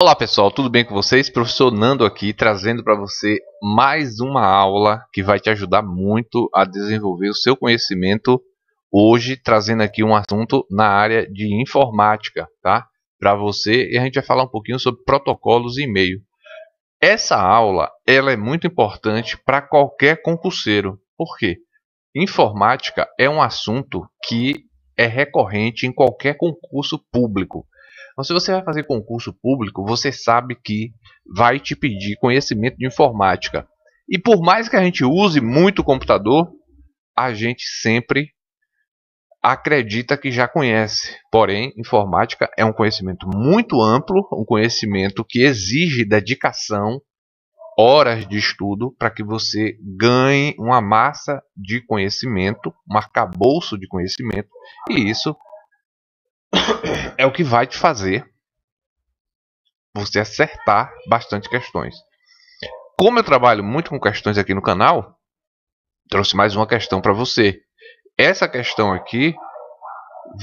Olá pessoal, tudo bem com vocês? Professor Nando aqui trazendo para você mais uma aula que vai te ajudar muito a desenvolver o seu conhecimento hoje trazendo aqui um assunto na área de informática, tá? Para você e a gente vai falar um pouquinho sobre protocolos e e-mail. Essa aula ela é muito importante para qualquer concurseiro. Por quê? Informática é um assunto que é recorrente em qualquer concurso público. Então, se você vai fazer concurso público, você sabe que vai te pedir conhecimento de informática. E por mais que a gente use muito computador, a gente sempre acredita que já conhece. Porém, informática é um conhecimento muito amplo, um conhecimento que exige dedicação, horas de estudo para que você ganhe uma massa de conhecimento, um arcabouço de conhecimento, e isso é o que vai te fazer você acertar bastante questões. Como eu trabalho muito com questões aqui no canal, trouxe mais uma questão para você. Essa questão aqui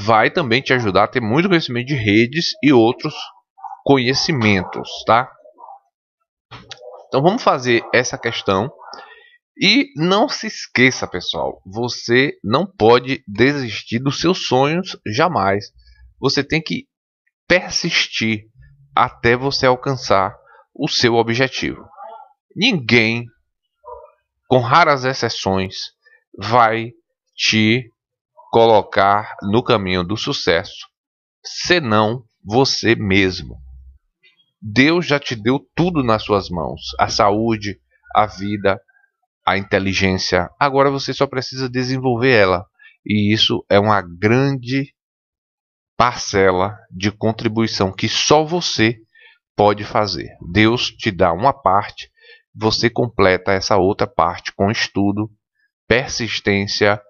vai também te ajudar a ter muito conhecimento de redes e outros conhecimentos, tá? Então vamos fazer essa questão. E não se esqueça, pessoal, você não pode desistir dos seus sonhos jamais. Você tem que persistir até você alcançar o seu objetivo. Ninguém, com raras exceções, vai te colocar no caminho do sucesso, senão você mesmo. Deus já te deu tudo nas suas mãos: a saúde, a vida, a inteligência. Agora você só precisa desenvolver ela. E isso é uma grande parcela de contribuição que só você pode fazer. Deus te dá uma parte, você completa essa outra parte com estudo, persistência,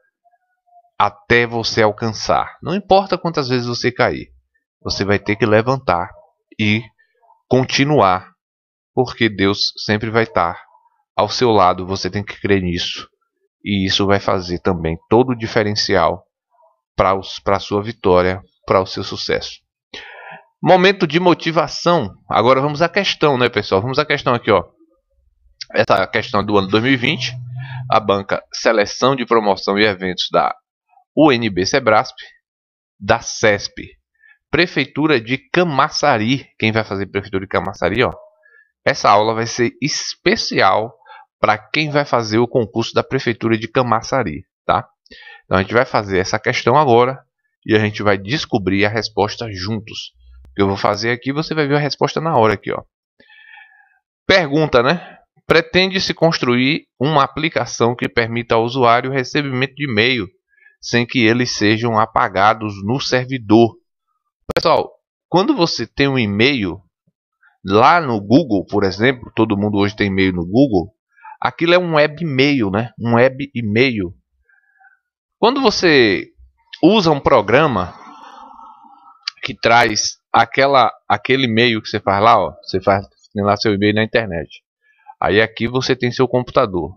até você alcançar. Não importa quantas vezes você cair, você vai ter que levantar e continuar, porque Deus sempre vai estar ao seu lado. Você tem que crer nisso. E isso vai fazer também todo o diferencial para a sua vitória para o seu sucesso. Momento de motivação. Agora vamos à questão, né, pessoal? Vamos à questão aqui, ó. Essa é questão do ano 2020, a banca Seleção de Promoção e Eventos da UNB Sebrasp, da CESP, Prefeitura de Camaçari. Quem vai fazer Prefeitura de Camaçari, ó? Essa aula vai ser especial para quem vai fazer o concurso da Prefeitura de Camaçari, tá? Então a gente vai fazer essa questão agora e a gente vai descobrir a resposta juntos. O que Eu vou fazer aqui, você vai ver a resposta na hora aqui, ó. Pergunta, né? Pretende-se construir uma aplicação que permita ao usuário o recebimento de e-mail sem que eles sejam apagados no servidor. Pessoal, quando você tem um e-mail lá no Google, por exemplo, todo mundo hoje tem e-mail no Google, aquilo é um web e-mail, né? Um web e-mail. Quando você usa um programa que traz aquela, aquele e-mail que você faz lá, ó, você faz lá seu e-mail na internet. Aí aqui você tem seu computador.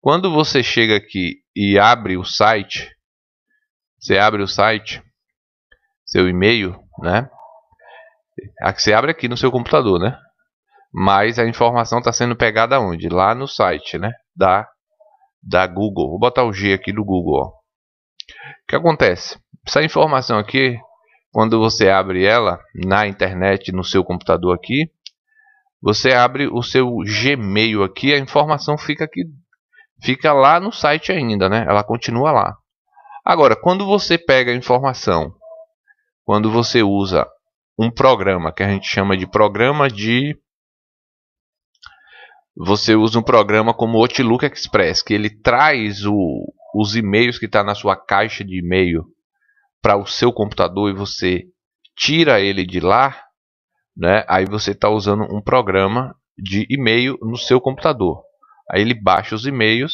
Quando você chega aqui e abre o site, você abre o site, seu e-mail, né? Você abre aqui no seu computador, né? Mas a informação está sendo pegada onde? Lá no site, né? Da, da Google. Vou botar o G aqui do Google, ó. O que acontece? Essa informação aqui, quando você abre ela na internet, no seu computador aqui, você abre o seu Gmail aqui, a informação fica aqui, fica lá no site ainda, né? Ela continua lá. Agora, quando você pega a informação, quando você usa um programa que a gente chama de programa de você usa um programa como Outlook Express, que ele traz o os e-mails que está na sua caixa de e-mail para o seu computador e você tira ele de lá, né? Aí você está usando um programa de e-mail no seu computador. Aí ele baixa os e-mails,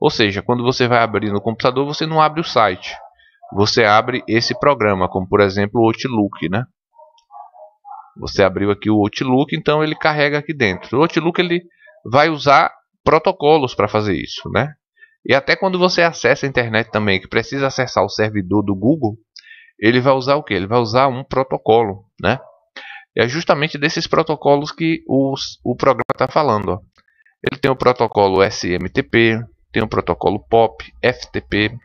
ou seja, quando você vai abrir no computador, você não abre o site. Você abre esse programa, como por exemplo o Outlook, né? Você abriu aqui o Outlook, então ele carrega aqui dentro. O Outlook ele vai usar protocolos para fazer isso, né? E até quando você acessa a internet também, que precisa acessar o servidor do Google, ele vai usar o que? Ele vai usar um protocolo, né? É justamente desses protocolos que os, o programa está falando. Ó. Ele tem o protocolo SMTP, tem o protocolo POP, FTP,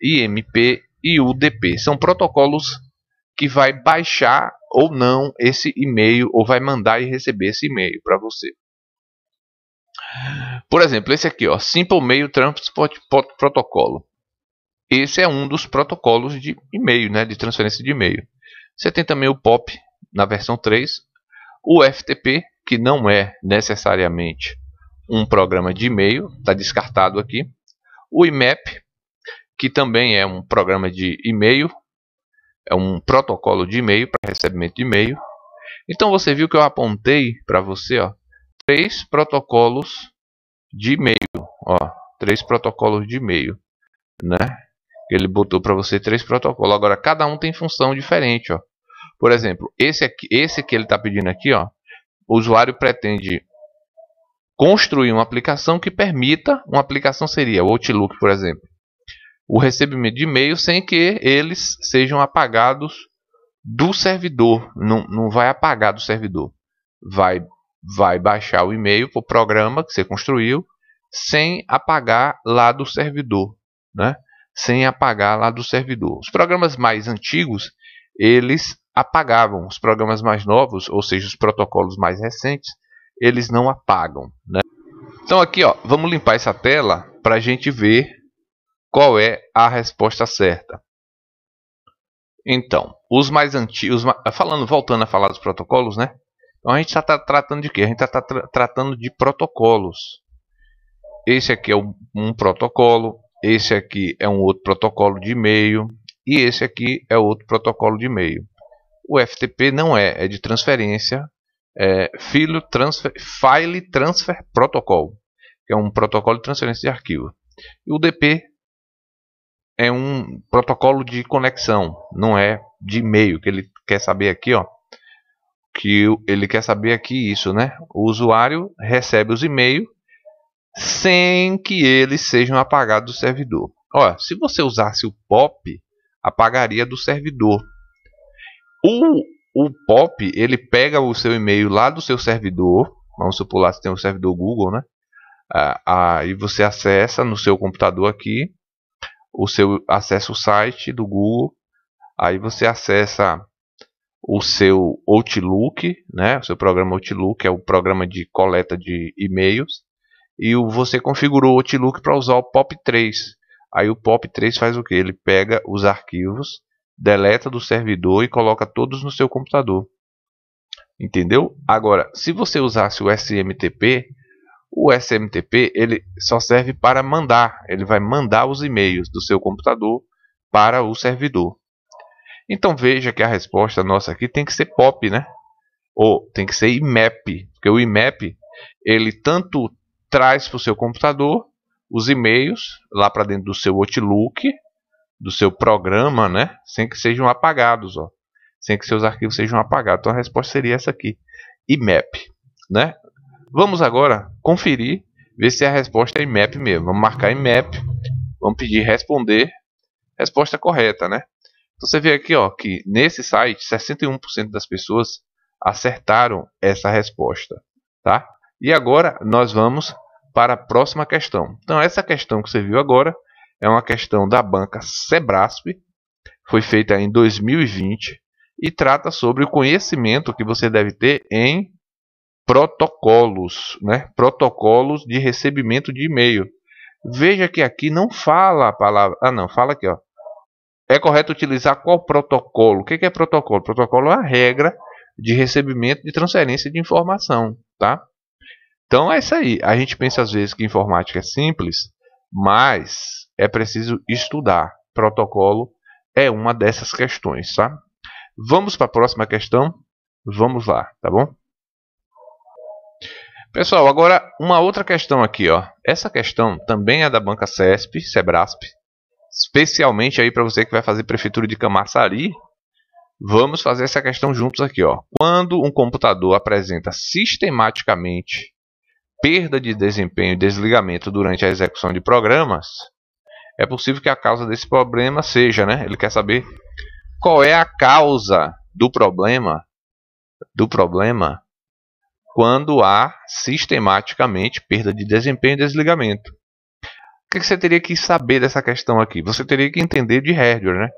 IMP e UDP. São protocolos que vai baixar ou não esse e-mail ou vai mandar e receber esse e-mail para você. Por exemplo, esse aqui, ó, Simple Mail Transport Protocol. Esse é um dos protocolos de e-mail, né, de transferência de e-mail. Você tem também o POP na versão 3, o FTP, que não é necessariamente um programa de e-mail, está descartado aqui. O IMAP, que também é um programa de e-mail, é um protocolo de e-mail para recebimento de e-mail. Então você viu que eu apontei para você, ó, três protocolos de e-mail. Ó, três protocolos de e-mail, né? Ele botou para você três protocolos. Agora cada um tem função diferente, ó. Por exemplo, esse aqui, esse que ele está pedindo aqui, ó, o usuário pretende construir uma aplicação que permita, uma aplicação seria o Outlook, por exemplo, o recebimento de e-mail sem que eles sejam apagados do servidor. Não, não vai apagar do servidor. Vai vai baixar o e-mail para o programa que você construiu sem apagar lá do servidor, né? sem apagar lá do servidor. Os programas mais antigos, eles apagavam. Os programas mais novos, ou seja, os protocolos mais recentes, eles não apagam. Né? Então aqui, ó, vamos limpar essa tela para a gente ver qual é a resposta certa. Então, os mais antigos, falando, voltando a falar dos protocolos, né? Então a gente está tá tratando de quê? A gente está tá tratando de protocolos. Esse aqui é um, um protocolo, esse aqui é um outro protocolo de e-mail e esse aqui é outro protocolo de e-mail. O FTP não é, é de transferência, é Transfer, File Transfer Protocol, que é um protocolo de transferência de arquivo. E o DP é um protocolo de conexão, não é de e-mail, que ele quer saber aqui, ó, que ele quer saber aqui isso, né? O usuário recebe os e-mails sem que eles sejam apagados do servidor. Olha, se você usasse o POP, apagaria do servidor. O, o POP, ele pega o seu e-mail lá do seu servidor, vamos supor lá se tem o um servidor Google, né? Ah, você acessa no seu computador aqui, o seu acessa o site do Google, aí você acessa o seu Outlook, né? O seu programa Outlook é o programa de coleta de e-mails e você configurou o Outlook para usar o POP3. Aí o POP3 faz o que? Ele pega os arquivos, deleta do servidor e coloca todos no seu computador. Entendeu? Agora, se você usasse o SMTP, o SMTP ele só serve para mandar, ele vai mandar os e-mails do seu computador para o servidor. Então veja que a resposta nossa aqui tem que ser POP, né? Ou tem que ser IMAP, porque o IMAP ele tanto traz para o seu computador os e-mails lá para dentro do seu Outlook, do seu programa, né? Sem que sejam apagados, ó. Sem que seus arquivos sejam apagados. Então a resposta seria essa aqui, IMAP, né? Vamos agora conferir, ver se a resposta é IMAP mesmo. Vamos marcar IMAP, vamos pedir responder, resposta correta, né? Então você vê aqui ó, que nesse site 61% das pessoas acertaram essa resposta. Tá? E agora nós vamos para a próxima questão. Então essa questão que você viu agora é uma questão da banca Sebrasp, foi feita em 2020 e trata sobre o conhecimento que você deve ter em protocolos, né? Protocolos de recebimento de e-mail. Veja que aqui não fala a palavra, ah não, fala aqui, ó, é correto utilizar qual protocolo? O que é protocolo? Protocolo é a regra de recebimento de transferência de informação, tá? Então é isso aí. A gente pensa às vezes que informática é simples, mas é preciso estudar. Protocolo é uma dessas questões, tá? Vamos para a próxima questão? Vamos lá, tá bom? Pessoal, agora uma outra questão aqui, ó. Essa questão também é da banca CESP, Sebrasp, especialmente aí para você que vai fazer prefeitura de Camaçari, vamos fazer essa questão juntos aqui, ó. Quando um computador apresenta sistematicamente perda de desempenho e desligamento durante a execução de programas, é possível que a causa desse problema seja, né? Ele quer saber qual é a causa do problema do problema quando há sistematicamente perda de desempenho e desligamento que, que você teria que saber dessa questão aqui? Você teria que entender de hardware, né?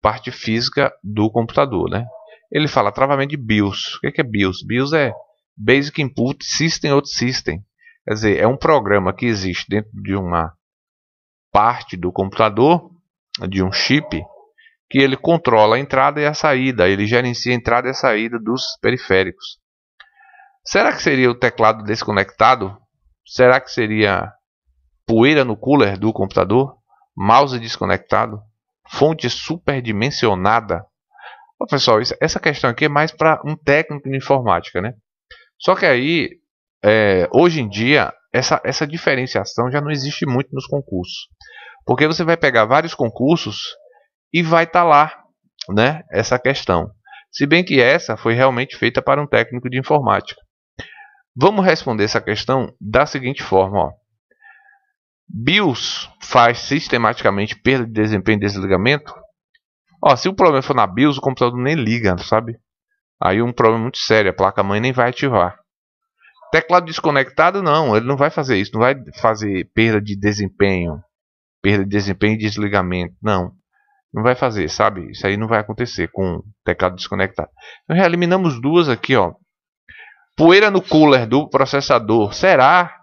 Parte física do computador, né? Ele fala travamente de BIOS. O que é, que é BIOS? BIOS é Basic Input System Out System. Quer dizer, é um programa que existe dentro de uma parte do computador, de um chip, que ele controla a entrada e a saída, ele gerencia a entrada e a saída dos periféricos. Será que seria o teclado desconectado? Será que seria poeira no cooler do computador, mouse desconectado, fonte superdimensionada. Bom, pessoal, essa questão aqui é mais para um técnico de informática, né? Só que aí, é, hoje em dia, essa, essa diferenciação já não existe muito nos concursos. Porque você vai pegar vários concursos e vai estar tá lá né, essa questão. Se bem que essa foi realmente feita para um técnico de informática. Vamos responder essa questão da seguinte forma. Ó. BIOS faz sistematicamente perda de desempenho e desligamento, ó, se o problema for na BIOS, o computador nem liga, sabe? Aí um problema muito sério, a placa-mãe nem vai ativar. Teclado desconectado, não, ele não vai fazer isso, não vai fazer perda de desempenho, perda de desempenho e desligamento, não. Não vai fazer, sabe? Isso aí não vai acontecer com teclado desconectado. Então, eliminamos duas aqui, ó. Poeira no cooler do processador, será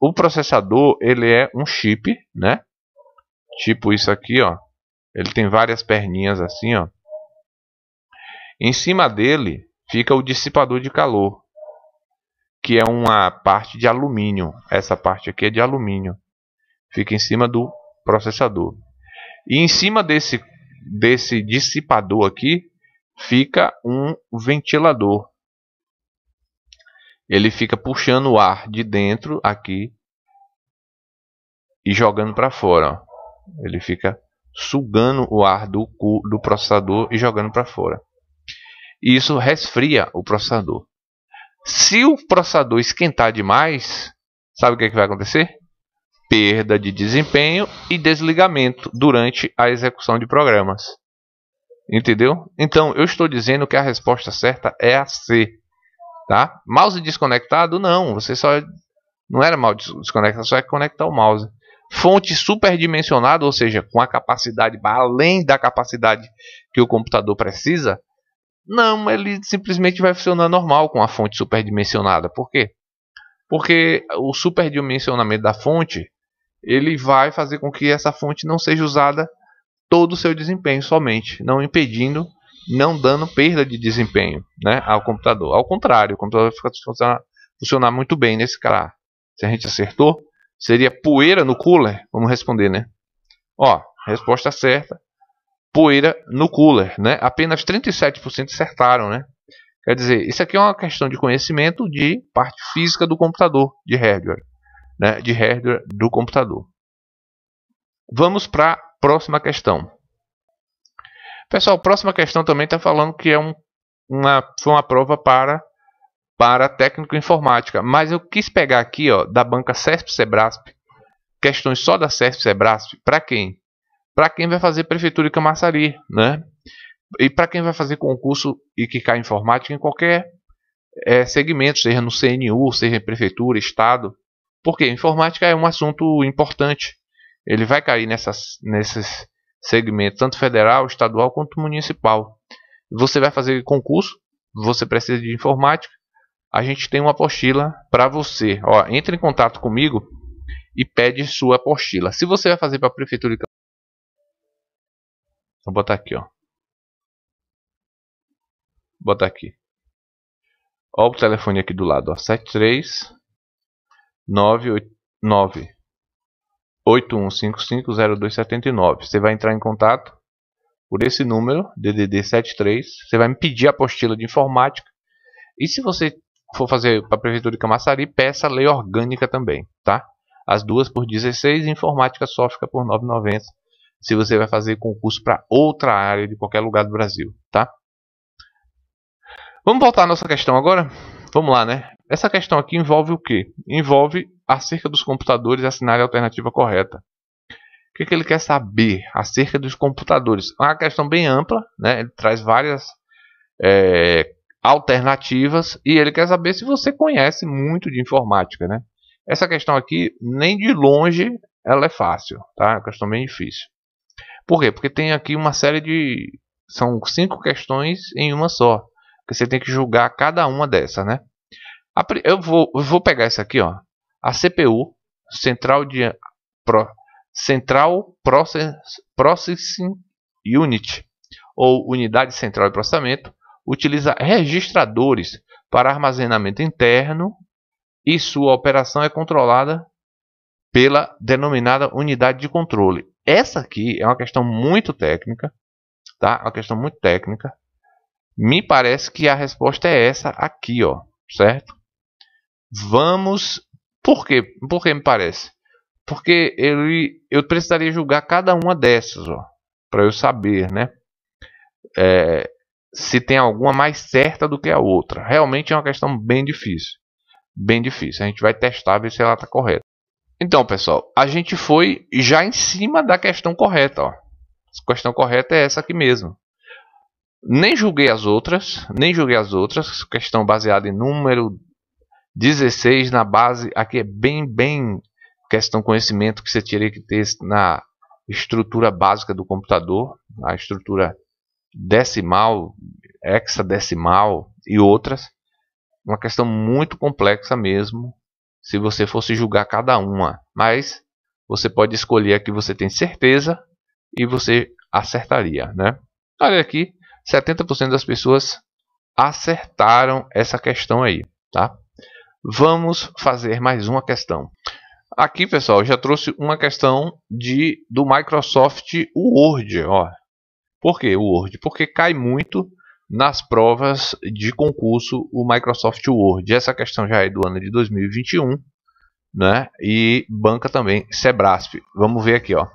o processador ele é um chip, né? Tipo isso aqui, ó. Ele tem várias perninhas assim, ó. Em cima dele fica o dissipador de calor, que é uma parte de alumínio. Essa parte aqui é de alumínio. Fica em cima do processador. E em cima desse desse dissipador aqui fica um ventilador ele fica puxando o ar de dentro aqui e jogando para fora. Ó. Ele fica sugando o ar do, do processador e jogando para fora. E isso resfria o processador. Se o processador esquentar demais, sabe o que, é que vai acontecer? Perda de desempenho e desligamento durante a execução de programas. Entendeu? Então, eu estou dizendo que a resposta certa é a C. Tá? Mouse desconectado, não. Você só. Não era mal desconectado, só é conectar o mouse. Fonte superdimensionada, ou seja, com a capacidade além da capacidade que o computador precisa. Não, ele simplesmente vai funcionar normal com a fonte superdimensionada. Por quê? Porque o superdimensionamento da fonte ele vai fazer com que essa fonte não seja usada todo o seu desempenho somente, não impedindo não dando perda de desempenho né, ao computador. Ao contrário, o computador vai funcionar, funcionar muito bem nesse cara. Se a gente acertou, seria poeira no cooler? Vamos responder, né? Ó, resposta certa. Poeira no cooler, né? Apenas 37% acertaram, né? Quer dizer, isso aqui é uma questão de conhecimento de parte física do computador, de hardware, né? De hardware do computador. Vamos para a próxima questão. Pessoal, próxima questão também está falando que é um, uma, foi uma prova para, para técnico informática. Mas eu quis pegar aqui ó, da banca CESP Sebrasp, questões só da CESP Sebrasp, para quem? Para quem vai fazer Prefeitura de Camaçari, né? E para quem vai fazer concurso e que cai informática em qualquer é, segmento, seja no CNU, seja em prefeitura, estado. Porque informática é um assunto importante. Ele vai cair nessas, nesses, segmento, tanto federal, estadual quanto municipal. Você vai fazer concurso, você precisa de informática, a gente tem uma apostila para você. Ó, entre em contato comigo e pede sua apostila. Se você vai fazer para a prefeitura de Vou botar aqui, ó. Vou botar aqui. Olha o telefone aqui do lado, ó. 73 989 81550279. Você vai entrar em contato por esse número, DDD73. Você vai me pedir a apostila de informática. E se você for fazer para a Prefeitura de Camaçari, peça a lei orgânica também, tá? As duas por 16 e informática só fica por 9,90. Se você vai fazer concurso para outra área de qualquer lugar do Brasil, tá? Vamos voltar à nossa questão agora? Vamos lá, né? Essa questão aqui envolve o quê? Envolve acerca dos computadores assinarem a alternativa correta. O que, é que, ele quer saber acerca dos computadores? É uma questão bem ampla, né? ele traz várias é, alternativas e ele quer saber se você conhece muito de informática. Né? Essa questão aqui, nem de longe, ela é fácil, tá? é uma questão bem difícil. Por quê? Porque tem aqui uma série de. São cinco questões em uma só. Que você tem que julgar cada uma dessas, né? Eu vou, eu vou pegar essa aqui, ó. A CPU, Central, de, Pro, Central Process, Processing Unit, ou Unidade Central de Processamento, utiliza registradores para armazenamento interno e sua operação é controlada pela denominada unidade de controle. Essa aqui é uma questão muito técnica, tá? É uma questão muito técnica. Me parece que a resposta é essa aqui, ó, certo? Vamos por Porque me parece. Porque ele, eu precisaria julgar cada uma dessas, ó, para eu saber, né? É, se tem alguma mais certa do que a outra. Realmente é uma questão bem difícil, bem difícil. A gente vai testar ver se ela está correta. Então, pessoal, a gente foi já em cima da questão correta, ó. A questão correta é essa aqui mesmo. Nem julguei as outras, nem julguei as outras, questão baseada em número, 16 na base, aqui é bem, bem questão conhecimento que você teria que ter na estrutura básica do computador, a estrutura decimal, hexadecimal e outras. Uma questão muito complexa mesmo, se você fosse julgar cada uma. Mas você pode escolher a que você tem certeza e você acertaria, né? Olha aqui, 70% das pessoas acertaram essa questão aí, tá? Vamos fazer mais uma questão. Aqui, pessoal, já trouxe uma questão de do Microsoft Word. Ó. Por que o Word? Porque cai muito nas provas de concurso o Microsoft Word. Essa questão já é do ano de 2021, né? E banca também Sebrasp. Vamos ver aqui, ó.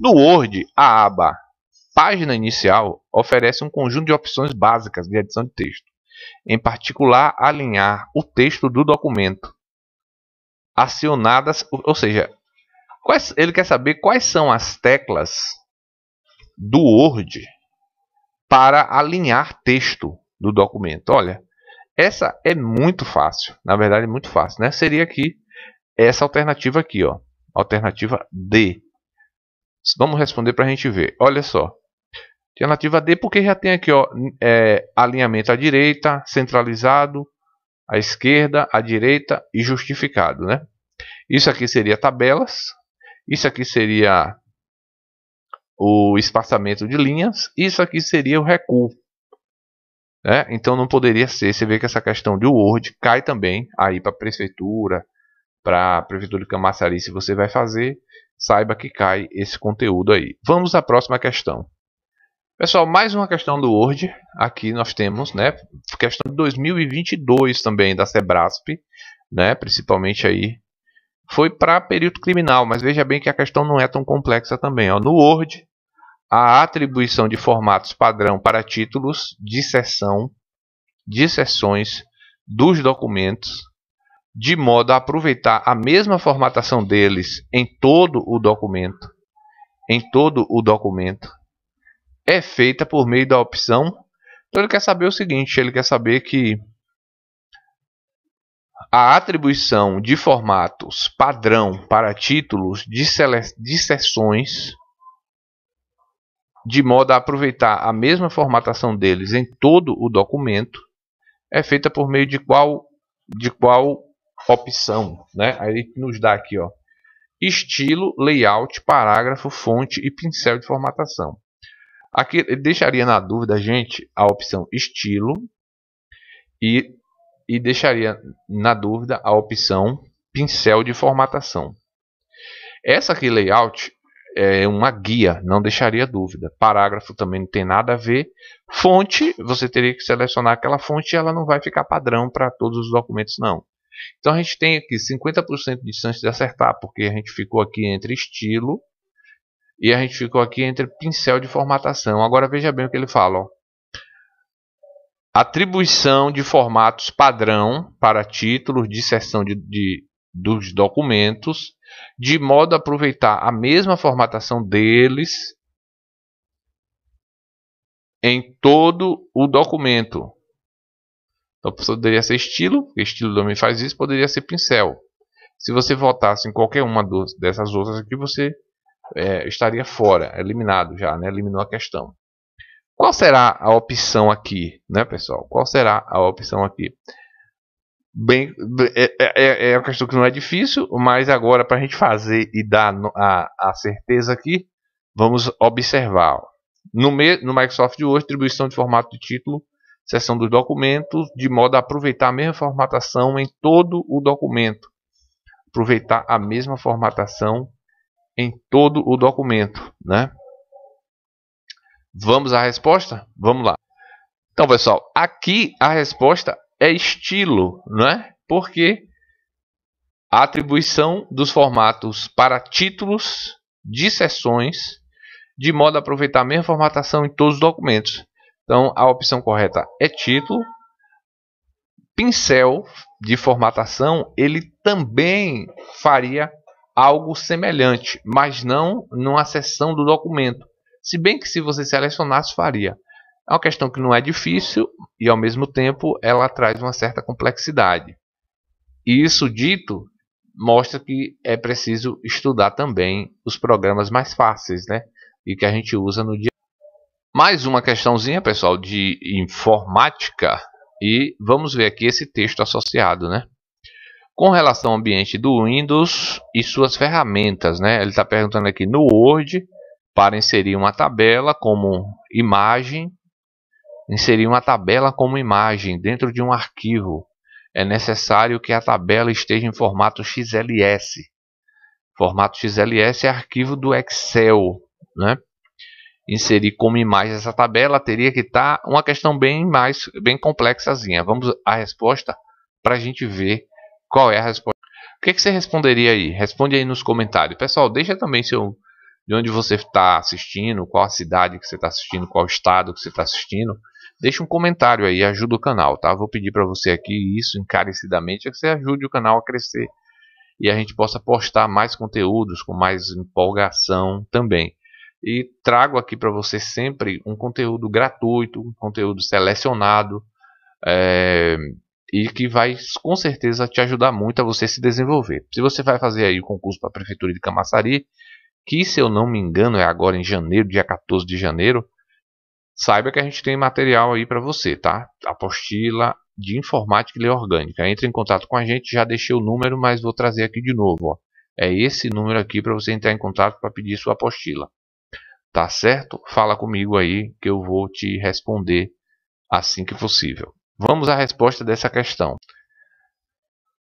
No Word, a aba Página Inicial oferece um conjunto de opções básicas de edição de texto em particular alinhar o texto do documento. Acionadas, ou seja, quais, ele quer saber quais são as teclas do Word para alinhar texto do documento. Olha, essa é muito fácil, na verdade é muito fácil, né? Seria aqui essa alternativa aqui, ó, alternativa D. Vamos responder para a gente ver. Olha só. Alternativa D porque já tem aqui ó, é, alinhamento à direita, centralizado, à esquerda, à direita e justificado. Né? Isso aqui seria tabelas. Isso aqui seria o espaçamento de linhas. Isso aqui seria o recuo. Né? Então não poderia ser. Você vê que essa questão de Word cai também aí para a prefeitura, para a prefeitura de Camaçari, se você vai fazer, saiba que cai esse conteúdo aí. Vamos à próxima questão. Pessoal, mais uma questão do Word. Aqui nós temos, né, questão de 2022 também da Sebrasp, né, principalmente aí foi para período criminal, mas veja bem que a questão não é tão complexa também, ó. No Word, a atribuição de formatos padrão para títulos de sessão, de sessões dos documentos, de modo a aproveitar a mesma formatação deles em todo o documento, em todo o documento é feita por meio da opção. Então ele quer saber o seguinte, ele quer saber que a atribuição de formatos padrão para títulos de, de sessões, de modo a aproveitar a mesma formatação deles em todo o documento, é feita por meio de qual, de qual opção? Né? Aí ele nos dá aqui, ó, estilo, layout, parágrafo, fonte e pincel de formatação. Aqui deixaria na dúvida, gente, a opção estilo e, e deixaria na dúvida a opção pincel de formatação. Essa aqui, layout, é uma guia, não deixaria dúvida. Parágrafo também não tem nada a ver. Fonte, você teria que selecionar aquela fonte e ela não vai ficar padrão para todos os documentos, não. Então a gente tem aqui 50% de chance de acertar, porque a gente ficou aqui entre estilo e a gente ficou aqui entre pincel de formatação. Agora veja bem o que ele fala. Ó. Atribuição de formatos padrão para títulos de seção de, de, dos documentos, de modo a aproveitar a mesma formatação deles em todo o documento. Então poderia ser estilo, estilo também faz isso, poderia ser pincel. Se você votasse em qualquer uma dessas outras aqui, você é, estaria fora, é eliminado já, né? eliminou a questão. Qual será a opção aqui, né, pessoal? Qual será a opção aqui? Bem, é, é, é, é uma questão que não é difícil, mas agora para a gente fazer e dar a, a certeza aqui, vamos observar. No, me, no Microsoft Word, hoje, distribuição de formato de título, seção dos documentos, de modo a aproveitar a mesma formatação em todo o documento. Aproveitar a mesma formatação em todo o documento, né? Vamos à resposta? Vamos lá. Então, pessoal, aqui a resposta é estilo, é? Porque a atribuição dos formatos para títulos de sessões, de modo a aproveitar a mesma formatação em todos os documentos. Então, a opção correta é título. Pincel de formatação, ele também faria algo semelhante, mas não numa seção do documento. Se bem que se você selecionasse, faria. É uma questão que não é difícil e, ao mesmo tempo, ela traz uma certa complexidade. E isso dito, mostra que é preciso estudar também os programas mais fáceis, né? E que a gente usa no dia. Mais uma questãozinha, pessoal, de informática. E vamos ver aqui esse texto associado, né? Com relação ao ambiente do Windows e suas ferramentas, né? Ele está perguntando aqui no Word para inserir uma tabela como imagem, inserir uma tabela como imagem dentro de um arquivo. É necessário que a tabela esteja em formato XLS. Formato XLS é arquivo do Excel, né? Inserir como imagem essa tabela teria que estar tá uma questão bem mais bem complexazinha. Vamos à resposta para a gente ver qual é a resposta? O que, é que você responderia aí? Responde aí nos comentários. Pessoal, deixa também seu, de onde você está assistindo, qual a cidade que você está assistindo, qual o estado que você está assistindo. Deixa um comentário aí, ajuda o canal, tá? Vou pedir para você aqui isso encarecidamente, é que você ajude o canal a crescer e a gente possa postar mais conteúdos com mais empolgação também. E trago aqui para você sempre um conteúdo gratuito, um conteúdo selecionado, é, e que vai com certeza te ajudar muito a você se desenvolver. Se você vai fazer aí o concurso para a prefeitura de Camaçari, que se eu não me engano é agora em janeiro, dia 14 de janeiro, saiba que a gente tem material aí para você, tá? Apostila de informática e lei orgânica. Entre em contato com a gente, já deixei o número, mas vou trazer aqui de novo, ó. É esse número aqui para você entrar em contato para pedir sua apostila. Tá certo? Fala comigo aí que eu vou te responder assim que possível. Vamos à resposta dessa questão.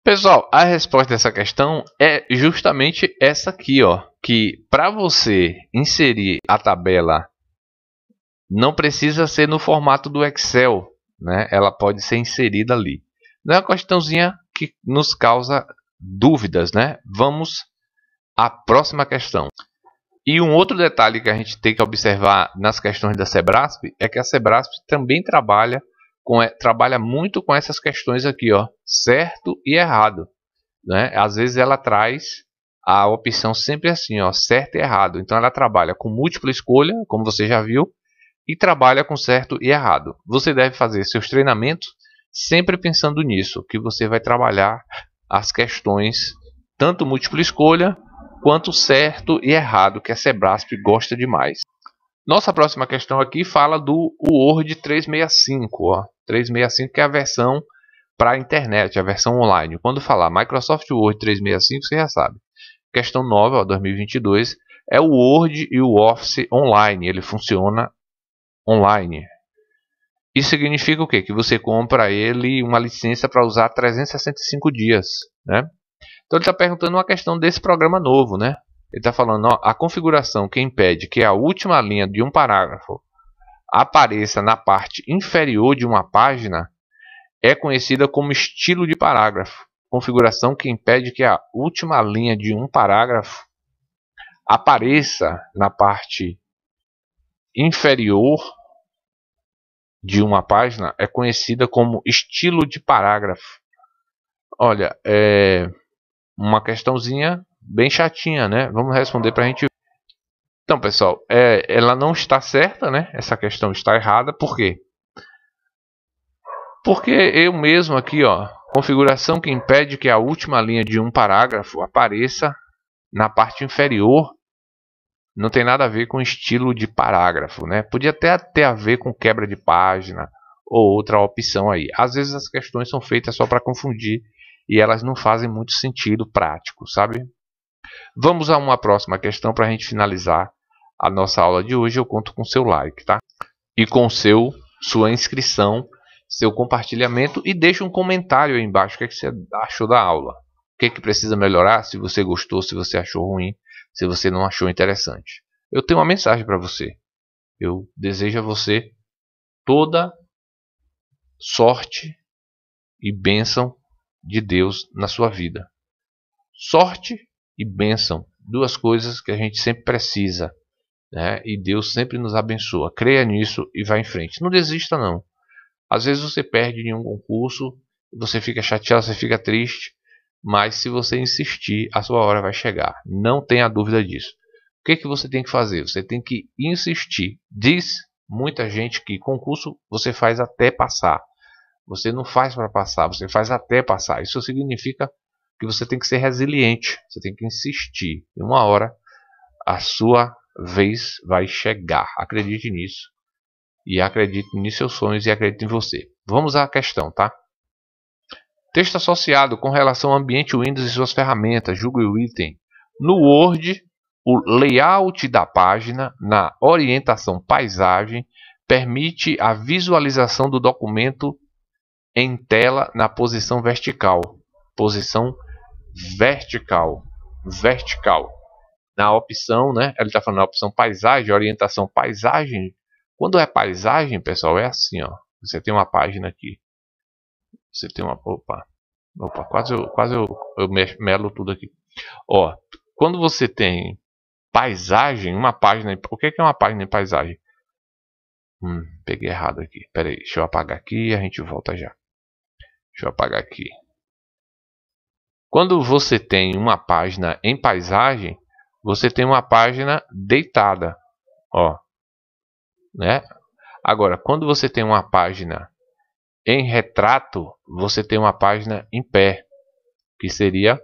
Pessoal, a resposta dessa questão é justamente essa aqui, ó, que para você inserir a tabela não precisa ser no formato do Excel, né? Ela pode ser inserida ali. Não é uma questãozinha que nos causa dúvidas, né? Vamos à próxima questão. E um outro detalhe que a gente tem que observar nas questões da Sebrasp é que a Sebrasp também trabalha com, é, trabalha muito com essas questões aqui, ó, certo e errado. Né? Às vezes ela traz a opção sempre assim, ó, certo e errado. Então ela trabalha com múltipla escolha, como você já viu, e trabalha com certo e errado. Você deve fazer seus treinamentos sempre pensando nisso, que você vai trabalhar as questões tanto múltipla escolha quanto certo e errado, que a Sebrasp gosta demais. Nossa próxima questão aqui fala do Word 365, ó. 365, que é a versão para a internet, a versão online. Quando falar Microsoft Word 365, você já sabe. Questão 9, ó, 2022, é o Word e o Office online. Ele funciona online. Isso significa o quê? Que você compra ele uma licença para usar 365 dias, né? Então ele está perguntando uma questão desse programa novo, né? Ele está falando, ó, a configuração que impede que a última linha de um parágrafo apareça na parte inferior de uma página é conhecida como estilo de parágrafo, configuração que impede que a última linha de um parágrafo apareça na parte inferior de uma página é conhecida como estilo de parágrafo. Olha, é uma questãozinha bem chatinha, né? Vamos responder para a gente então, pessoal, é, ela não está certa, né? Essa questão está errada. Por quê? Porque eu mesmo aqui, ó, configuração que impede que a última linha de um parágrafo apareça na parte inferior não tem nada a ver com estilo de parágrafo, né? Podia até ter a ver com quebra de página ou outra opção aí. Às vezes as questões são feitas só para confundir e elas não fazem muito sentido prático, sabe? Vamos a uma próxima questão para a gente finalizar a nossa aula de hoje, eu conto com seu like, tá? E com seu sua inscrição, seu compartilhamento e deixa um comentário aí embaixo o que, é que você achou da aula. O que, é que precisa melhorar, se você gostou, se você achou ruim, se você não achou interessante. Eu tenho uma mensagem para você. Eu desejo a você toda sorte e bênção de Deus na sua vida. Sorte e bênção, duas coisas que a gente sempre precisa né? E Deus sempre nos abençoa. Creia nisso e vá em frente. Não desista, não. Às vezes você perde em um concurso, você fica chateado, você fica triste, mas se você insistir, a sua hora vai chegar. Não tenha dúvida disso. O que, é que você tem que fazer? Você tem que insistir. Diz muita gente que concurso você faz até passar. Você não faz para passar, você faz até passar. Isso significa que você tem que ser resiliente, você tem que insistir. E uma hora a sua vez vai chegar. Acredite nisso. E acredite nos seus sonhos e acredite em você. Vamos à questão, tá? Texto associado com relação ao ambiente Windows e suas ferramentas. Julgue o item. No Word, o layout da página, na orientação paisagem, permite a visualização do documento em tela na posição vertical. Posição vertical. Vertical na opção, né? Ele está falando na opção paisagem, orientação paisagem. Quando é paisagem, pessoal, é assim, ó. Você tem uma página aqui. Você tem uma, opa. Opa, quase eu, quase eu, eu melo tudo aqui. Ó, quando você tem paisagem, uma página, o que é uma página em paisagem? Hum, peguei errado aqui. Pera aí, deixa eu apagar aqui e a gente volta já. Deixa eu apagar aqui. Quando você tem uma página em paisagem, você tem uma página deitada. Ó, né? Agora, quando você tem uma página em retrato, você tem uma página em pé, que seria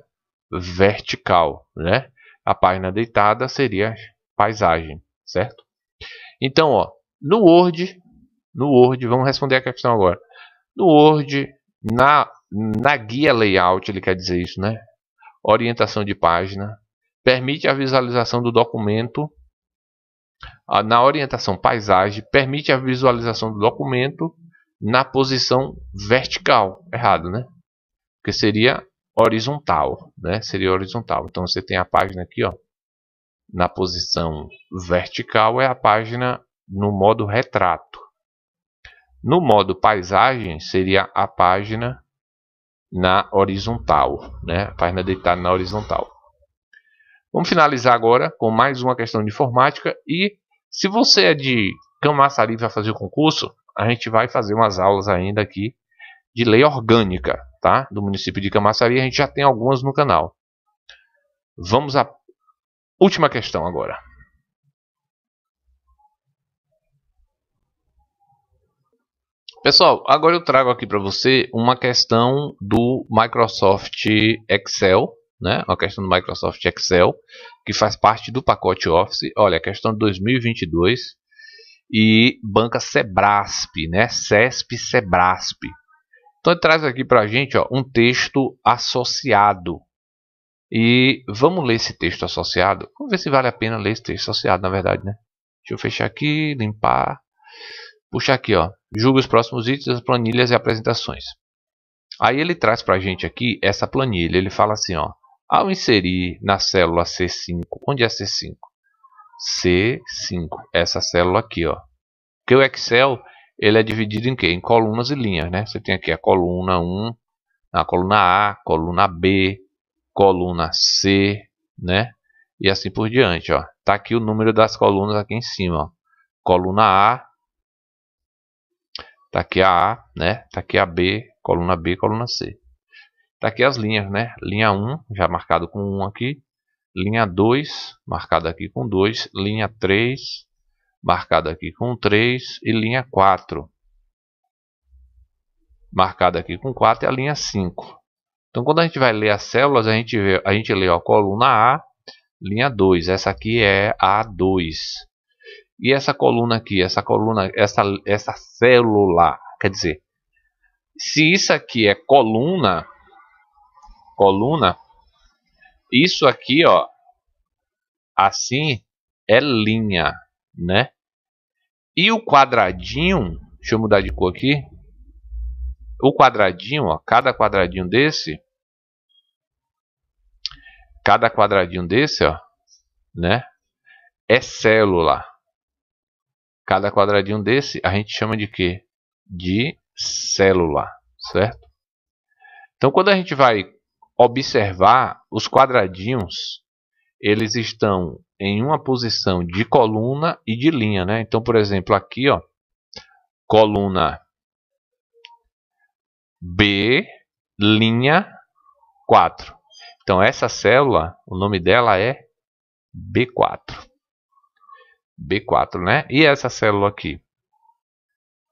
vertical, né? A página deitada seria paisagem, certo? Então, ó, no Word, no Word, vamos responder a questão agora. No Word, na, na guia layout, ele quer dizer isso, né? Orientação de página, permite a visualização do documento ah, na orientação paisagem, permite a visualização do documento na posição vertical. Errado, né? Porque seria horizontal, né? Seria horizontal. Então você tem a página aqui, ó, na posição vertical é a página no modo retrato. No modo paisagem seria a página na horizontal, né? A página deitada na horizontal. Vamos finalizar agora com mais uma questão de informática e se você é de Camaçari vai fazer o concurso, a gente vai fazer umas aulas ainda aqui de lei orgânica, tá? Do município de Camaçari, a gente já tem algumas no canal. Vamos à última questão agora. Pessoal, agora eu trago aqui para você uma questão do Microsoft Excel, né, a questão do Microsoft Excel, que faz parte do pacote Office. Olha, a questão de 2022 e banca Sebrasp, né, CESP Sebrasp. Então ele traz aqui para a gente ó, um texto associado. E vamos ler esse texto associado. Vamos ver se vale a pena ler esse texto associado, na verdade, né? Deixa eu fechar aqui, limpar. Puxar aqui, ó. Julga os próximos itens, planilhas e apresentações. Aí ele traz para a gente aqui essa planilha. Ele fala assim, ó. Ao inserir na célula C5, onde é C5? C5, essa célula aqui, ó. Porque o Excel ele é dividido em quê? Em colunas e linhas, né? Você tem aqui a coluna 1, a coluna A, coluna B, coluna C, né? E assim por diante, ó. Tá aqui o número das colunas aqui em cima, ó. Coluna A, tá aqui a A, né? Tá aqui a B, coluna B, coluna C. Está aqui as linhas, né? Linha 1, já marcado com 1 aqui. Linha 2, marcada aqui com 2. Linha 3, marcada aqui com 3. E linha 4, marcada aqui com 4. E a linha 5. Então, quando a gente vai ler as células, a gente, vê, a gente lê a coluna A, linha 2. Essa aqui é A2. E essa coluna aqui, essa coluna, essa, essa célula, quer dizer, se isso aqui é coluna, coluna. Isso aqui, ó, assim é linha, né? E o quadradinho, deixa eu mudar de cor aqui. O quadradinho, ó, cada quadradinho desse, cada quadradinho desse, ó, né? É célula. Cada quadradinho desse a gente chama de quê? De célula, certo? Então quando a gente vai observar os quadradinhos, eles estão em uma posição de coluna e de linha, né? Então, por exemplo, aqui, ó, coluna B, linha 4. Então, essa célula, o nome dela é B4. B4, né? E essa célula aqui?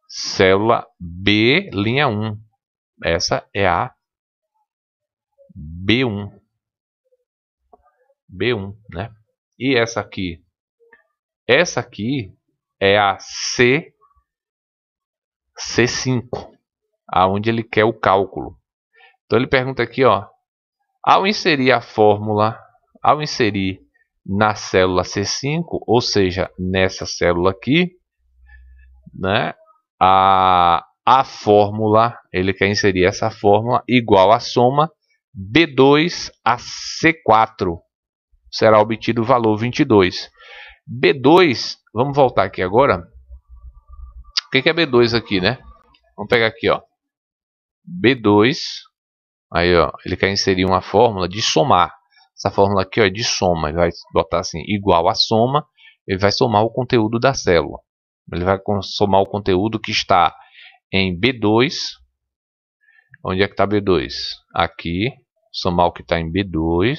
Célula B, linha 1. Essa é a B1. B1, né? E essa aqui? Essa aqui é a C C5, aonde ele quer o cálculo. Então ele pergunta aqui, ó, ao inserir a fórmula, ao inserir na célula C5, ou seja, nessa célula aqui, né, a, a fórmula, ele quer inserir essa fórmula igual à soma B2 a C4 será obtido o valor 22. B2, vamos voltar aqui agora. O que é B2 aqui, né? Vamos pegar aqui, ó. B2, aí ó, ele quer inserir uma fórmula de somar. Essa fórmula aqui ó, é de soma, ele vai botar assim, igual a soma, ele vai somar o conteúdo da célula. Ele vai somar o conteúdo que está em B2 Onde é que está B2? Aqui, somar o que está em B2.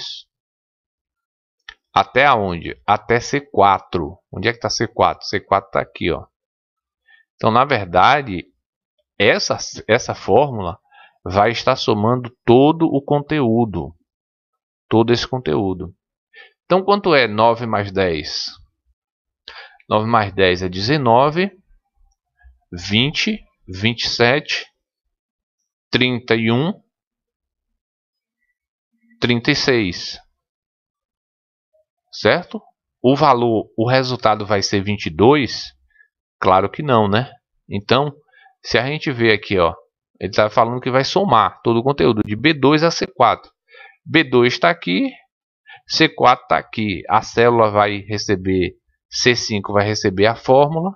Até aonde? Até C4. Onde é que está C4? C4 está aqui, ó. Então, na verdade, essa, essa fórmula vai estar somando todo o conteúdo. Todo esse conteúdo. Então, quanto é 9 mais 10? 9 mais 10 é 19, 20, 27 trinta e um, trinta e seis, Certo? O valor, o resultado vai ser vinte e dois? Claro que não, né? Então, se a gente vê aqui, ó, ele está falando que vai somar todo o conteúdo de B2 a C4. B2 está aqui, C4 está aqui. A célula vai receber, C5 vai receber a fórmula.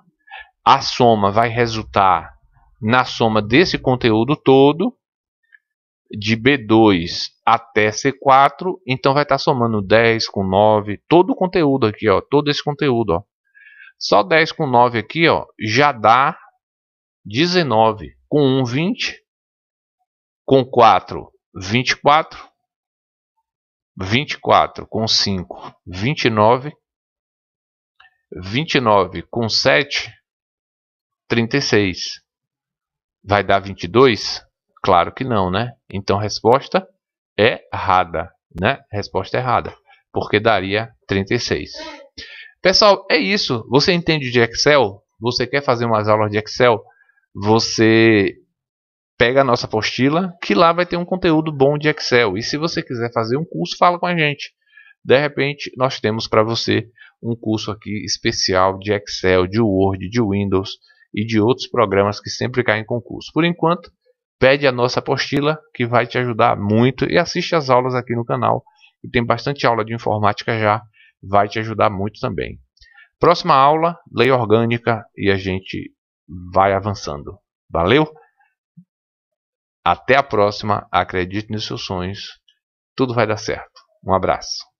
A soma vai resultar na soma desse conteúdo todo, de B2 até C4, então vai estar tá somando 10 com 9, todo o conteúdo aqui, ó, todo esse conteúdo. Ó. Só 10 com 9 aqui ó, já dá 19, com 1, 20, com 4, 24, 24 com 5, 29, 29 com 7, 36 vai dar 22? Claro que não, né? Então, resposta é errada, né? Resposta é errada, porque daria 36. Pessoal, é isso. Você entende de Excel? Você quer fazer umas aulas de Excel? Você pega a nossa apostila, que lá vai ter um conteúdo bom de Excel. E se você quiser fazer um curso, fala com a gente. De repente, nós temos para você um curso aqui especial de Excel, de Word, de Windows, e de outros programas que sempre caem em concurso. Por enquanto, pede a nossa apostila que vai te ajudar muito e assiste as aulas aqui no canal. que tem bastante aula de informática já, vai te ajudar muito também. Próxima aula, lei orgânica e a gente vai avançando. Valeu? Até a próxima. Acredite nos seus sonhos. Tudo vai dar certo. Um abraço.